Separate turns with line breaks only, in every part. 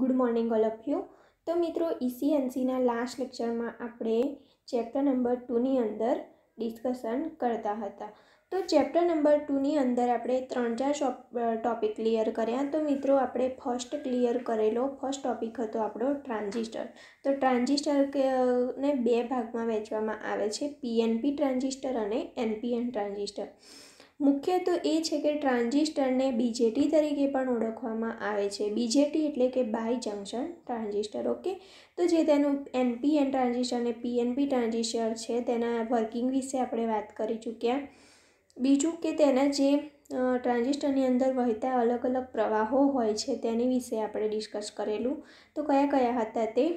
Good morning all of you તો મિત્રો ઈસીએનસીના last લેક્ચરમાં આપણે ચેપ્ટર નંબર ટુની અંદર ડિસ્કશન કરતા હતા તો ચેપ્ટર નંબર ટુની અંદર આપણે ત્રણ ચાર ટોપિક ક્લિયર કર્યા તો મિત્રો આપણે ફર્સ્ટ ક્લિયર કરેલો ફર્સ્ટ ટોપિક હતો આપણો ટ્રાન્ઝિસ્ટર તો ટ્રાન્ઝિસ્ટર ને બે ભાગમાં વહેંચવામાં આવે છે પીએનપી ટ્રાન્ઝિસ્ટર અને એનપીએન ટ્રાન્ઝિસ્ટર મુખ્ય તો એ છે કે ટ્રાન્ઝિસ્ટરને બીજેટી તરીકે પણ ઓળખવામાં આવે છે બીજેટી એટલે કે બાય જંકશન ટ્રાન્ઝિસ્ટર ઓકે તો જે તેનું એનપીએન ટ્રાન્ઝિસ્ટર અને પીએનપી ટ્રાન્ઝિસ્ટર છે તેના વર્કિંગ વિશે આપણે વાત કરી ચૂક્યા બીજું કે તેના જે ટ્રાન્ઝિસ્ટરની અંદર વહેતા અલગ અલગ પ્રવાહો હોય છે તેની વિશે આપણે ડિસ્કસ કરેલું તો કયા કયા હતા તે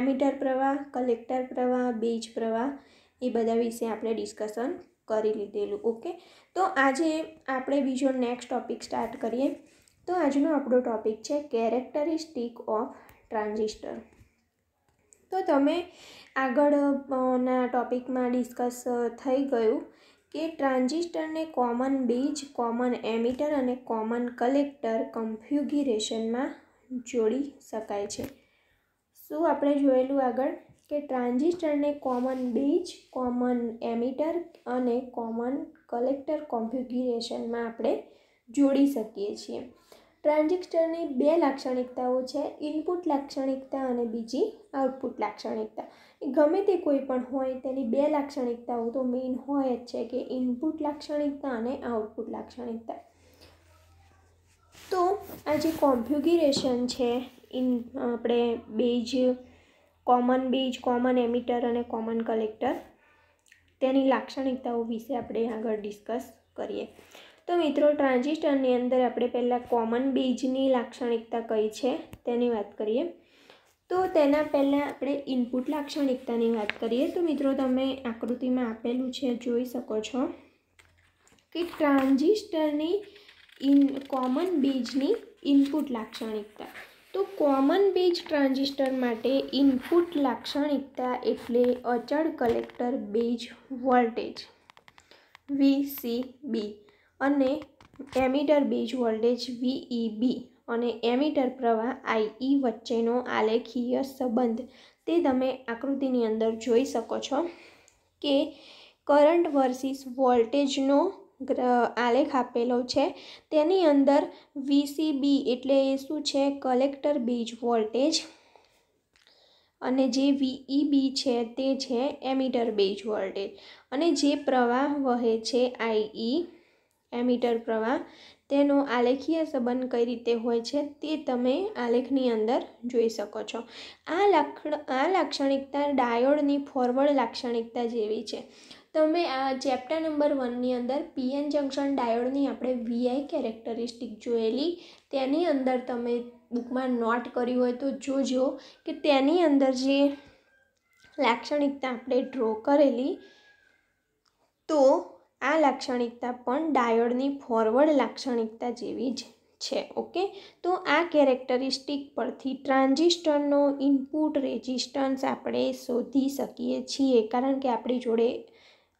એમિટર પ્રવાહ કલેક્ટર પ્રવાહ બેજ પ્રવાહ એ બધા વિશે આપણે ડિસ્કશન કરી લીધેલું ઓકે તો આજે આપણે બીજો નેક્સ્ટ ટોપિક સ્ટાર્ટ કરીએ તો આજનો આપણો ટોપિક છે કેરેક્ટરિસ્ટિક ઓફ ટ્રાન્ઝિસ્ટર તો તમે આગળના ટોપિકમાં ડિસ્કસ થઈ ગયું કે ટ્રાન્ઝિસ્ટરને કોમન બીજ કોમન એમિટર અને કોમન કલેક્ટર કન્ફ્યુગિરેશનમાં જોડી શકાય છે શું આપણે જોયેલું આગળ કે ટ્રાન્ઝિસ્ટરને કોમન બીજ કોમન એમિટર અને કોમન કલેક્ટર કોન્ફિગ્યુરેશનમાં આપણે જોડી શકીએ છીએ ટ્રાન્ઝિસ્ટરની બે લાક્ષણિકતાઓ છે ઇનપુટ લાક્ષણિકતા અને બીજી આઉટપુટ લાક્ષણિકતા ગમે તે કોઈ પણ હોય તેની બે લાક્ષણિકતાઓ તો મેઇન હોય જ છે કે ઇનપુટ લાક્ષણિકતા અને આઉટપુટ લાક્ષણિકતા તો આ જે કોન્ફિગ્યુરેશન છે ઇન આપણે જ કોમન બીજ કોમન એમિટર અને કોમન કલેક્ટર તેની લાક્ષણિકતાઓ વિશે આપણે આગળ ડિસ્કસ કરીએ તો મિત્રો ટ્રાન્ઝિસ્ટરની અંદર આપણે પહેલાં કોમન બીજની લાક્ષણિકતા કઈ છે તેની વાત કરીએ તો તેના પહેલાં આપણે ઇનપુટ લાક્ષણિકતાની વાત કરીએ તો મિત્રો તમે આકૃતિમાં આપેલું છે જોઈ શકો છો કે ટ્રાન્ઝિસ્ટરની ઇન કોમન બીજની ઇનપુટ લાક્ષણિકતા તો કોમન બેજ ટ્રાન્ઝિસ્ટર માટે ઇનપુટ લાક્ષણિકતા એટલે અચળ કલેક્ટર બેઝ વોલ્ટેજ વીસીબી અને એમીટર બેઝ વોલ્ટેજ વીઈબી અને એમીટર પ્રવાહ આઈઈ e વચ્ચેનો આલેખીય સંબંધ તે તમે આકૃતિની અંદર જોઈ શકો છો કે કરંટ વર્સિસ વોલ્ટેજનો આલેખ આપેલો છે તેની અંદર વીસીબી એટલે એ શું છે કલેક્ટર બીજ વોલ્ટેજ અને જે વીઈબી છે તે છે એમીટર બેઝ વોલ્ટેજ અને જે પ્રવાહ વહે છે આઈઈ એમીટર પ્રવાહ તેનો આલેખીય સંબંધ કઈ રીતે હોય છે તે તમે આલેખની અંદર જોઈ શકો છો આ લાક્ષણ આ લાક્ષણિકતા ડાયોડની ફોરવર્ડ લાક્ષણિકતા જેવી છે તમે આ ચેપ્ટર નંબર વનની અંદર પીએન જંકશન ડાયોડની આપણે વીઆઈ કેરેક્ટરિસ્ટિક જોયેલી તેની અંદર તમે બુકમાં નોટ કરી હોય તો જોજો કે તેની અંદર જે લાક્ષણિકતા આપણે ડ્રો કરેલી તો આ લાક્ષણિકતા પણ ડાયોડની ફોરવર્ડ લાક્ષણિકતા જેવી જ છે ઓકે તો આ કેરેક્ટરિસ્ટિક પરથી ટ્રાન્ઝિસ્ટરનો ઇનપુટ રેઝિસ્ટન્સ આપણે શોધી શકીએ છીએ કારણ કે આપણી જોડે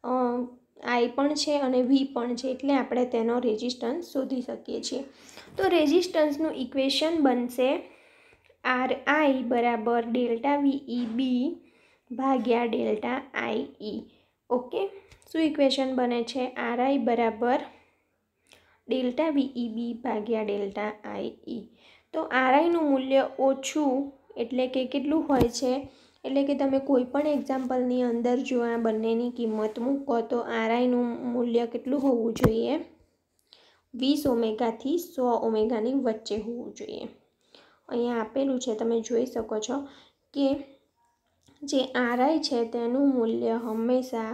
આઈ પણ છે અને વી પણ છે એટલે આપણે તેનો રેઝિસ્ટન્સ શોધી શકીએ છીએ તો રેઝિસ્ટન્સનું ઇક્વેશન બનશે આર આઈ બરાબર ડેલ્ટા વી ઈ બી ભાગ્યા ડેલ્ટા આઈ ઈ ઓકે શું ઇક્વેશન બને છે આર આઈ બરાબર ડેલ્ટા વી ઈ બી ભાગ્યા ડેલ્ટા આઈ ઈ તો આર આઈનું મૂલ્ય ઓછું એટલે કે કેટલું હોય છે એટલે કે તમે કોઈ પણ એક્ઝામ્પલ ની અંદર જો આ બનનની કિંમત મુકો તો RI નું મૂલ્ય કેટલું હોવું જોઈએ 20 ઓમેગા થી 100 ઓમેગા ની વચ્ચે હોવું જોઈએ અહીં આપેલું છે તમે જોઈ શકો છો કે જે RI છે તેનું મૂલ્ય હંમેશા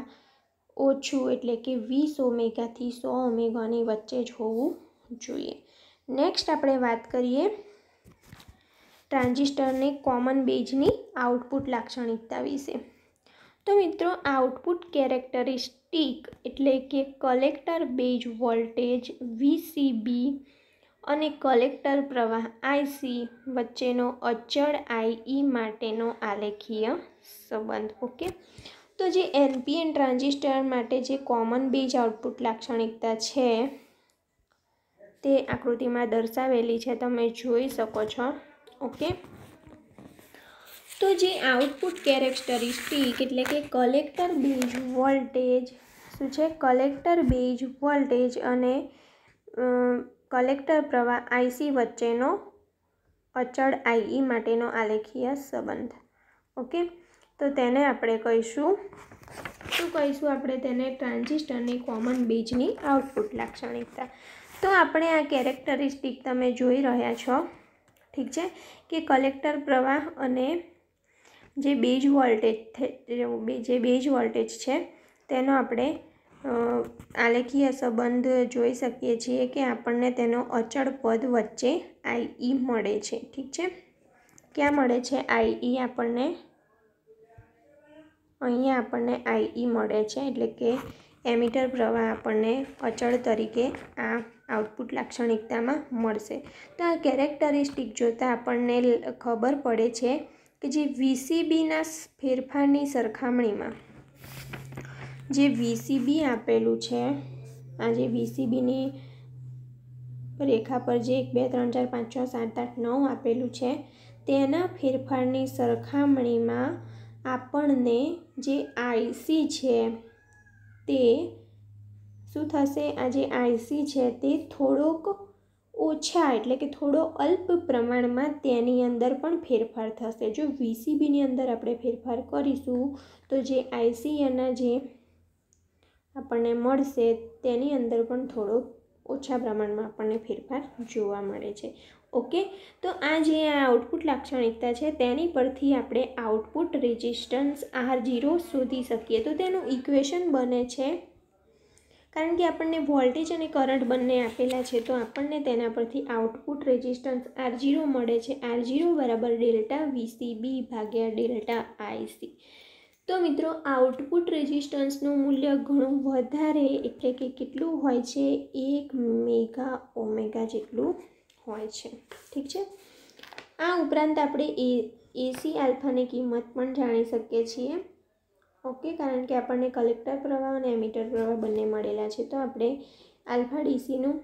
ઓછું એટલે કે 20 ઓમેગા થી 100 ઓમેગા ની વચ્ચે જ હોવું જોઈએ નેક્સ્ટ આપણે વાત કરીએ ટ્રાન્ઝિસ્ટરને કોમન બેઝની આઉટપુટ લાક્ષણિકતા વિશે તો મિત્રો આઉટપુટ કેરેક્ટરિસ્ટિક એટલે કે કલેક્ટર બેઝ વોલ્ટેજ વીસીબી અને કલેક્ટર પ્રવાહ આઈસી વચ્ચેનો અચળ આઈઈ માટેનો આલેખીય સંબંધ ઓકે તો જે એનપીએન ટ્રાન્ઝિસ્ટર માટે જે કોમન બેઝ આઉટપુટ લાક્ષણિકતા છે તે આકૃતિમાં દર્શાવેલી છે તમે જોઈ શકો છો ઓકે તો જે આઉટપુટ કેરેક્ટરિસ્ટિક એટલે કે કલેક્ટર બેઝ વોલ્ટેજ શું છે કલેક્ટર બેઝ વોલ્ટેજ અને કલેક્ટર પ્રવાહ આઈસી વચ્ચેનો અચળ આઈઈ માટેનો આલેખીય સંબંધ ઓકે તો તેને આપણે કહીશું શું કહીશું આપણે તેને ટ્રાન્ઝિસ્ટરની કોમન બેઝની આઉટપુટ લાક્ષણિકતા તો આપણે આ કેરેક્ટરિસ્ટિક તમે જોઈ રહ્યા છો ઠીક છે કે કલેક્ટર પ્રવાહ અને જે બેજ વોલ્ટેજ જે બેજ વોલ્ટેજ છે તેનો આપણે આલેખીય સંબંધ જોઈ શકીએ છીએ કે આપણને તેનો અચળ પદ વચ્ચે આઈઈ e મળે છે ઠીક છે ક્યાં મળે છે આઈઈ e? આપણને અહીંયા આપણને આઈઈ e મળે છે એટલે કે એમીટર પ્રવાહ આપણને અચળ તરીકે આ આઉટપુટ લાક્ષણિકતામાં મળશે તો આ કેરેક્ટરિસ્ટિક જોતાં આપણને ખબર પડે છે કે જે વીસીબીના ફેરફારની સરખામણીમાં જે વીસીબી આપેલું છે આ જે વીસીબીની રેખા પર જે એક બે ત્રણ ચાર પાંચ છ સાત આઠ નવ આપેલું છે તેના ફેરફારની સરખામણીમાં આપણને જે આઈસી છે તે શું થશે આ જે આઈસી છે તે થોડોક ઓછા એટલે કે થોડો અલ્પ પ્રમાણમાં તેની અંદર પણ ફેરફાર થશે જો વીસીબીની અંદર આપણે ફેરફાર કરીશું તો જે આઈસી એના જે આપણને મળશે તેની અંદર પણ થોડો ઓછા પ્રમાણમાં આપણને ફેરફાર જોવા મળે છે ઓકે તો આ જે આ આઉટપુટ લાક્ષણિકતા છે તેની પરથી આપણે આઉટપુટ રેઝિસ્ટન્સ આર ઝીરો શોધી શકીએ તો તેનું ઇક્વેશન બને છે કારણ કે આપણને વોલ્ટેજ અને કરંટ બંને આપેલા છે તો આપણને તેના પરથી આઉટપુટ રેઝિસ્ટન્સ આર ઝીરો મળે છે આર ઝીરો બરાબર ડેલ્ટા વીસીબી ભાગ્યા ડેલ્ટા આઈસી તો મિત્રો આઉટપુટ રેઝિસ્ટન્સનું મૂલ્ય ઘણું વધારે એટલે કે કેટલું હોય છે એક મેગા ઓમેગા જેટલું હોય છે ઠીક છે આ ઉપરાંત આપણે એ એસી આલ્ફાની કિંમત પણ જાણી શકીએ છીએ ઓકે કારણ કે આપણને કલેક્ટર પ્રવાહ અને એમીટર પ્રવાહ બંને મળેલા છે તો આપણે આલ્ફા ડીસીનું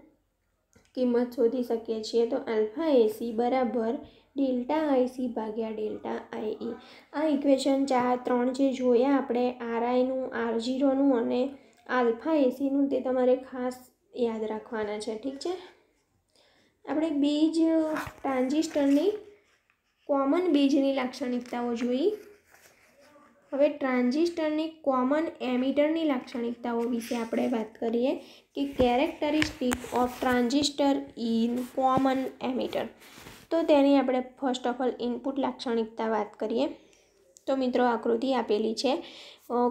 કિંમત શોધી શકીએ છીએ તો આલ્ફા એસી બરાબર ડેલ્ટા આઈસી ભાગ્યા ડેલ્ટા આઈઈ આ ઇક્વેશન ચાર ત્રણ જે જોયા આપણે આરઆઈનું આર જીરોનું અને આલ્ફા એસીનું તે તમારે ખાસ યાદ રાખવાના છે ઠીક છે આપણે બીજ ટ્રાન્ઝિસ્ટરની કોમન બીજની લાક્ષણિકતાઓ જોઈ હવે ટ્રાન્ઝિસ્ટરની કોમન એમિટરની લાક્ષણિકતાઓ વિશે આપણે વાત કરીએ કે characteristic of transistor in common emitter તો તેની આપણે ફર્સ્ટ ઓફ ઓલ ઇનપુટ લાક્ષણિકતા વાત કરીએ તો મિત્રો આકૃતિ આપેલી છે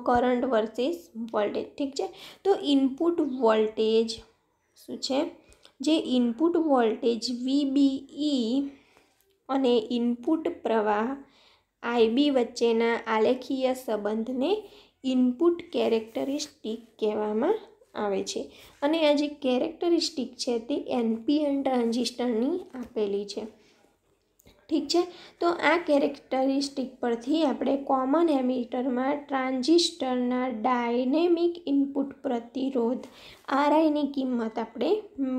કરંટ વર્સિસ વોલ્ટેજ ઠીક છે તો ઇનપુટ વોલ્ટેજ શું છે જે ઇનપુટ વોલ્ટેજ વીબીઈ અને ઇનપુટ પ્રવાહ આઈબી વચ્ચેના આલેખીય સંબંધને ઇનપુટ કેરેક્ટરિસ્ટિક કહેવામાં આવે છે અને આ જે કેરેક્ટરિસ્ટિક છે તે એનપીએન ટ્રાન્ઝિસ્ટરની આપેલી છે ઠીક છે તો આ કેરેક્ટરિસ્ટિક પરથી આપણે કોમન એમિટરમાં ટ્રાન્ઝિસ્ટરના ડાયનેમિક ઇનપુટ પ્રતિરોધ આરઆઈની કિંમત આપણે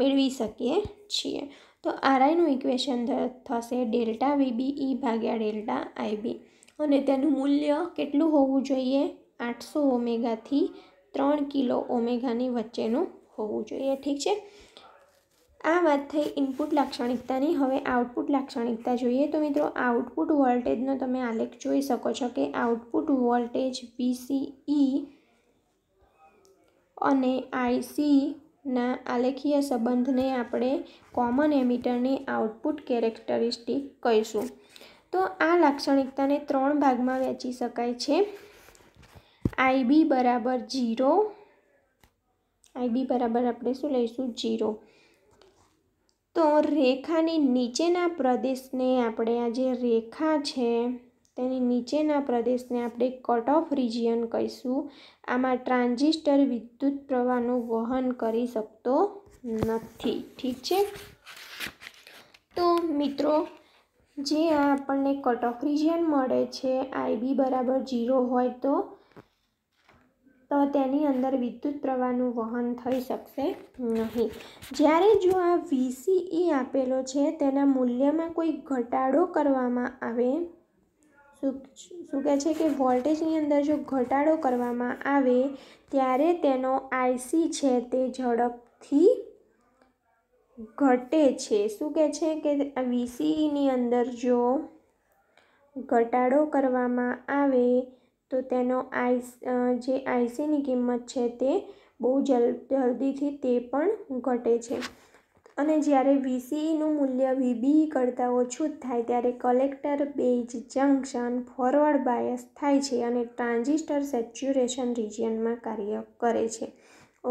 મેળવી શકીએ છીએ તો આરઆઈનું ઇક્વેશન થશે ડેલ્ટા વીબી ઈ e ભાગ્યા ડેલ્ટા આઈબી અને તેનું મૂલ્ય કેટલું હોવું જોઈએ આઠસો ઓમેગાથી ત્રણ કિલો ઓમેગાની વચ્ચેનું હોવું જોઈએ ઠીક છે આ વાત થઈ ઇનપુટ લાક્ષણિકતાની હવે આઉટપુટ લાક્ષણિકતા જોઈએ તો મિત્રો આઉટપુટ વોલ્ટેજનો તમે આલેખ જોઈ શકો છો કે આઉટપુટ વોલ્ટેજ વીસીઈ અને આઈસીના આલેખીય સંબંધને આપણે કોમન એમિટરની આઉટપુટ કેરેક્ટરિસ્ટિક કહીશું તો આ લાક્ષણિકતાને ત્રણ ભાગમાં વેચી શકાય છે આઈબી બરાબર જીરો આઈબી બરાબર આપણે શું લઈશું જીરો તો રેખાની નીચેના પ્રદેશને આપણે આ જે રેખા છે તેની નીચેના પ્રદેશને આપણે કટ ઓફ રિજિયન કહીશું આમાં ટ્રાન્ઝિસ્ટર વિદ્યુત પ્રવાહનું વહન કરી શકતો નથી ઠીક છે તો મિત્રો જે આપણને કટ ઓફ રિજિયન મળે છે આઈબી બરાબર ઝીરો હોય તો તો તેની અંદર વિદ્યુત પ્રવાહનું વહન થઈ શકશે નહીં જ્યારે જો આ વીસીઈ આપેલો છે તેના મૂલ્યમાં કોઈ ઘટાડો કરવામાં આવે શું કહે છે કે વોલ્ટેજની અંદર જો ઘટાડો કરવામાં આવે ત્યારે તેનો આઈસી છે તે ઝડપથી ઘટે છે શું કહે છે કે વીસીઈની અંદર જો ઘટાડો કરવામાં આવે તો તેનો આઈ જે આઈસીની કિંમત છે તે બહુ જલ જલ્દીથી તે પણ ઘટે છે અને જ્યારે વીસીઈનું મૂલ્ય વીબીઈ કરતાં ઓછું થાય ત્યારે collector base junction forward bias થાય છે અને ટ્રાન્ઝિસ્ટર સેચ્યુરેશન રિજિયનમાં કાર્ય કરે છે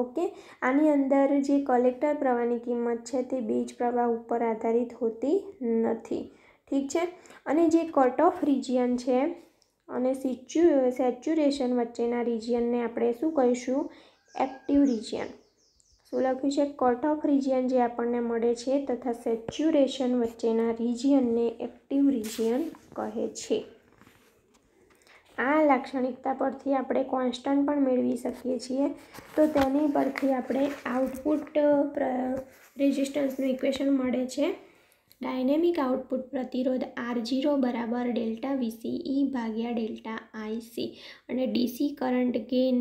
ઓકે આની અંદર જે કલેક્ટર પ્રવાહની કિંમત છે તે બેજ પ્રવાહ ઉપર આધારિત હોતી નથી ઠીક છે અને જે કટ ઓફ રિજિયન છે અને સિચ્યુ સેચ્યુરેશન વચ્ચેના રિજિયનને આપણે શું કહીશું એક્ટિવ રિજિયન શું લખ્યું છે કટ ઓફ રિજિયન જે આપણને મળે છે તથા સેચ્યુરેશન વચ્ચેના રિજિયનને એક્ટિવ રિજિયન કહે છે આ લાક્ષણિકતા પરથી આપણે કોન્સ્ટન્ટ પણ મેળવી શકીએ છીએ તો તેની પરથી આપણે આઉટપુટ પ્ર રેઝિસ્ટન્સનું ઇક્વેશન મળે છે ડાયનેમિક આઉટપુટ પ્રતિરોધ આર જીરો બરાબર ડેલ્ટા વીસીઈ e ભાગ્યા ડેલ્ટા આઈસી અને DC current gain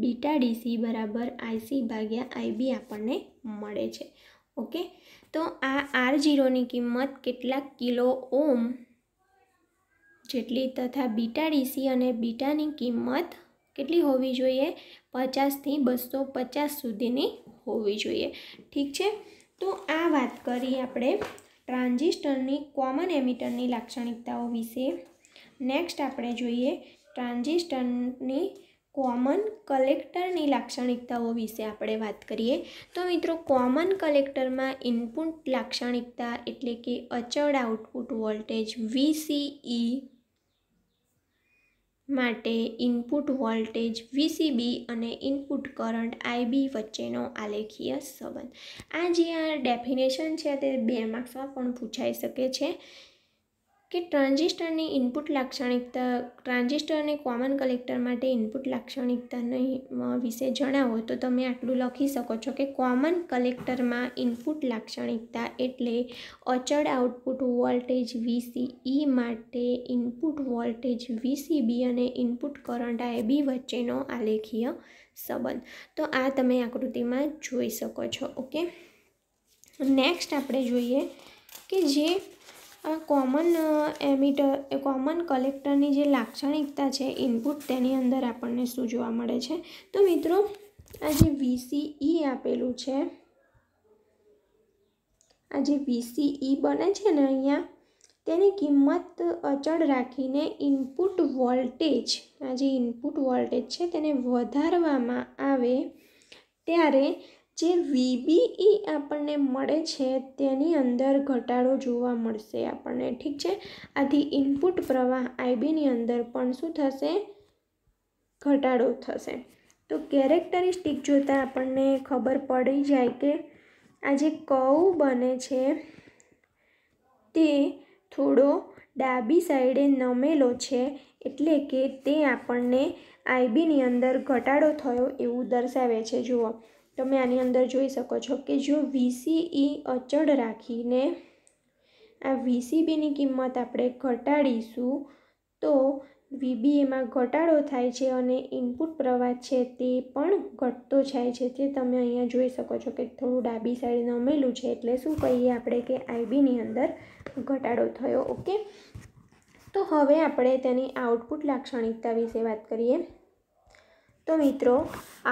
beta DC બરાબર આઈસી ભાગ્યા આઈબી આપણને મળે છે ઓકે તો આ આર જીરોની કિંમત કેટલાક કિલો ઓમ જેટલી તથા બીટા ડીસી અને બીટાની કિંમત કેટલી હોવી જોઈએ પચાસથી બસો પચાસ સુધીની હોવી જોઈએ ઠીક છે તો આ વાત કરી આપણે ટ્રાન્ઝિસ્ટરની કોમન એમિટરની લાક્ષણિકતાઓ વિશે નેક્સ્ટ આપણે જોઈએ ટ્રાન્ઝિસ્ટરની કોમન કલેક્ટરની લાક્ષણિકતાઓ વિશે આપણે વાત કરીએ તો મિત્રો કોમન કલેક્ટરમાં ઇનપુટ લાક્ષણિકતા એટલે કે અચળ આઉટપુટ વોલ્ટેજ વીસીઈ માટે ઇનપુટ વોલ્ટેજ વીસીબી અને ઇનપુટ કરંટ આઈબી વચ્ચેનો આલેખીય સંબંધ આ જે આ ડેફિનેશન છે તે બે માર્ક્સમાં પણ પૂછાઈ શકે છે કે ટ્રાન્ઝિસ્ટરની ઇનપુટ લાક્ષણિકતા ટ્રાન્ઝિસ્ટર અને કોમન કલેક્ટર માટે ઇનપુટ લાક્ષણિકતાની વિશે જણાવો તો તમે આટલું લખી શકો છો કે કોમન કલેક્ટરમાં ઇનપુટ લાક્ષણિકતા એટલે અચળ આઉટપુટ વોલ્ટેજ વીસીઈ માટે ઇનપુટ વોલ્ટેજ વીસીબી અને ઇનપુટ કરંટ આઈબી વચ્ચેનો આલેખીય સંબંધ તો આ તમે આકૃતિમાં જોઈ શકો છો ઓકે નેક્સ્ટ આપણે જોઈએ કે જે આ કોમન એમિટર uh, એ કોમન કલેક્ટરની જે લાક્ષણિકતા છે ઇનપુટ તેની અંદર આપણને શું જોવા મળે છે તો મિત્રો આ જે વીસીઈ આપેલું છે આ જે વીસીઈ બને છે ને અહીંયા તેની કિંમત અચળ રાખીને ઇનપુટ વોલ્ટેજ આ જે ઇનપુટ વોલ્ટેજ છે તેને વધારવામાં આવે ત્યારે જે વીબીઈ આપણને મળે છે તેની અંદર ઘટાડો જોવા મળશે આપણને ઠીક છે આથી ઇનપુટ પ્રવાહ આઈબીની અંદર પણ શું થશે ઘટાડો થશે તો કેરેક્ટરિસ્ટિક જોતાં આપણને ખબર પડી જાય કે આ જે કવ બને છે તે થોડો ડાબી સાઈડે નમેલો છે એટલે કે તે આપણને આઈબીની અંદર ઘટાડો થયો એવું દર્શાવે છે જુઓ તમે આની અંદર જોઈ શકો છો કે જો વીસીઈ અચળ રાખીને આ વીસીબીની કિંમત આપણે ઘટાડીશું તો વીબીએમાં ઘટાડો થાય છે અને ઇનપુટ પ્રવાહ છે તે પણ ઘટતો જાય છે તે તમે અહીંયા જોઈ શકો છો કે થોડું ડાબી સાઈડ નમેલું છે એટલે શું કહીએ આપણે કે આઈબીની અંદર ઘટાડો થયો ઓકે તો હવે આપણે તેની આઉટપુટ લાક્ષણિકતા વિશે વાત કરીએ તો મિત્રો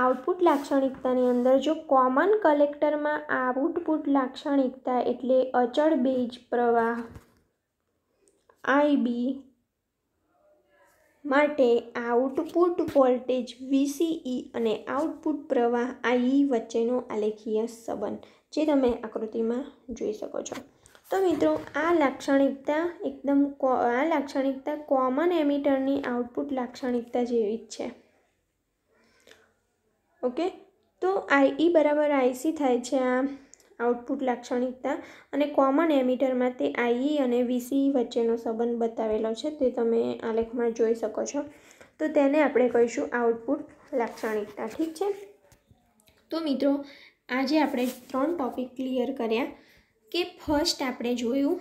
આઉટપુટ લાક્ષણિકતાની અંદર જો કોમન કલેક્ટરમાં આઉટપુટ લાક્ષણિકતા એટલે અચળ બેજ પ્રવાહ આઈબી માટે આઉટપુટ વોલ્ટેજ VCE અને આઉટપુટ પ્રવાહ IE વચ્ચેનો આલેખીય સંબંધ જે તમે આકૃતિમાં જોઈ શકો છો તો મિત્રો આ લાક્ષણિકતા એકદમ આ લાક્ષણિકતા કોમન એમિટરની આઉટપુટ લાક્ષણિકતા જેવી જ છે ઓકે તો આઈ ઈ બરાબર આઈસી થાય છે આ આઉટપુટ લાક્ષણિકતા અને કોમન એમીટરમાં તે આઈઈ અને વીસી વચ્ચેનો સંબંધ બતાવેલો છે તે તમે આલેખમાં જોઈ શકો છો તો તેને આપણે કહીશું આઉટપુટ લાક્ષણિકતા ઠીક છે તો મિત્રો આજે આપણે ત્રણ ટોપિક ક્લિયર કર્યા કે ફર્સ્ટ આપણે જોયું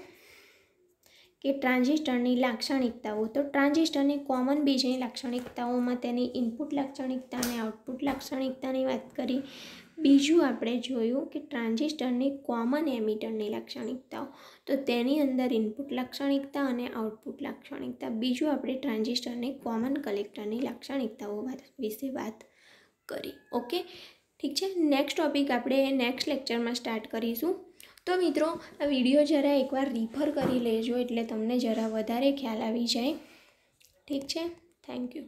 કે ટ્રાન્ઝિસ્ટરની લાક્ષણિકતાઓ તો ટ્રાન્ઝિસ્ટરની કોમન બીજની લાક્ષણિકતાઓમાં તેની ઇનપુટ લાક્ષણિકતા અને આઉટપુટ લાક્ષણિકતાની વાત કરી બીજું આપણે જોયું કે ટ્રાન્ઝિસ્ટરની કોમન એમિટરની લાક્ષણિકતાઓ તો તેની અંદર ઇનપુટ લાક્ષણિકતા અને આઉટપુટ લાક્ષણિકતા બીજું આપણે ટ્રાન્ઝિસ્ટરની કોમન કલેક્ટરની લાક્ષણિકતાઓ વિશે વાત કરી ઓકે ઠીક છે નેક્સ્ટ ટોપિક આપણે નેક્સ્ટ લેક્ચરમાં સ્ટાર્ટ કરીશું તો મિત્રો આ વિડીયો જરા એકવાર રીફર કરી લેજો એટલે તમને જરા વધારે ખ્યાલ આવી જાય ઠીક છે થેન્ક યુ